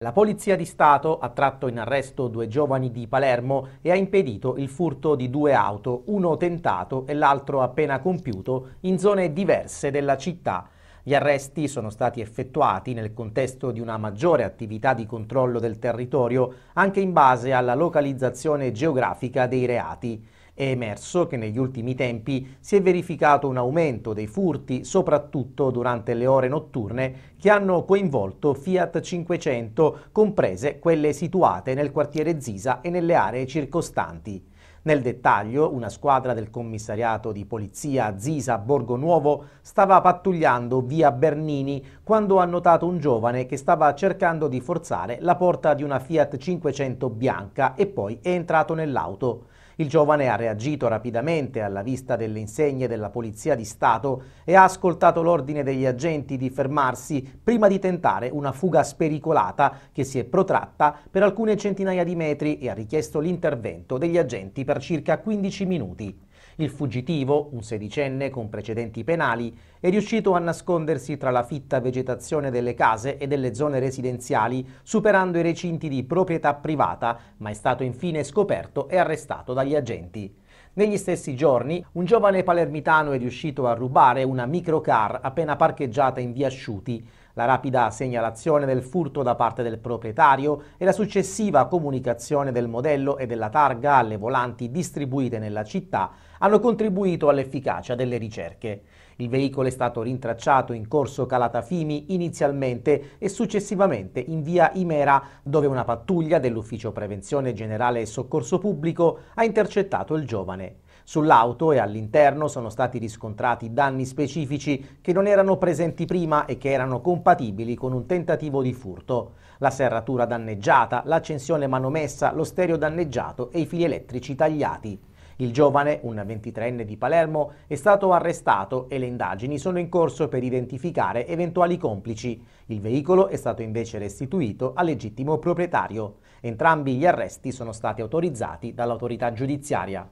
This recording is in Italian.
La Polizia di Stato ha tratto in arresto due giovani di Palermo e ha impedito il furto di due auto, uno tentato e l'altro appena compiuto, in zone diverse della città. Gli arresti sono stati effettuati nel contesto di una maggiore attività di controllo del territorio, anche in base alla localizzazione geografica dei reati. È emerso che negli ultimi tempi si è verificato un aumento dei furti, soprattutto durante le ore notturne, che hanno coinvolto Fiat 500, comprese quelle situate nel quartiere Zisa e nelle aree circostanti. Nel dettaglio, una squadra del commissariato di polizia Zisa Borgo Nuovo stava pattugliando via Bernini quando ha notato un giovane che stava cercando di forzare la porta di una Fiat 500 bianca e poi è entrato nell'auto. Il giovane ha reagito rapidamente alla vista delle insegne della Polizia di Stato e ha ascoltato l'ordine degli agenti di fermarsi prima di tentare una fuga spericolata che si è protratta per alcune centinaia di metri e ha richiesto l'intervento degli agenti per per circa 15 minuti. Il fuggitivo, un sedicenne con precedenti penali, è riuscito a nascondersi tra la fitta vegetazione delle case e delle zone residenziali, superando i recinti di proprietà privata, ma è stato infine scoperto e arrestato dagli agenti. Negli stessi giorni, un giovane palermitano è riuscito a rubare una microcar appena parcheggiata in via Sciuti la rapida segnalazione del furto da parte del proprietario e la successiva comunicazione del modello e della targa alle volanti distribuite nella città hanno contribuito all'efficacia delle ricerche. Il veicolo è stato rintracciato in corso Calatafimi inizialmente e successivamente in via Imera, dove una pattuglia dell'Ufficio Prevenzione Generale e Soccorso Pubblico ha intercettato il giovane. Sull'auto e all'interno sono stati riscontrati danni specifici che non erano presenti prima e che erano compatibili con un tentativo di furto. La serratura danneggiata, l'accensione manomessa, lo stereo danneggiato e i fili elettrici tagliati. Il giovane, un 23enne di Palermo, è stato arrestato e le indagini sono in corso per identificare eventuali complici. Il veicolo è stato invece restituito al legittimo proprietario. Entrambi gli arresti sono stati autorizzati dall'autorità giudiziaria.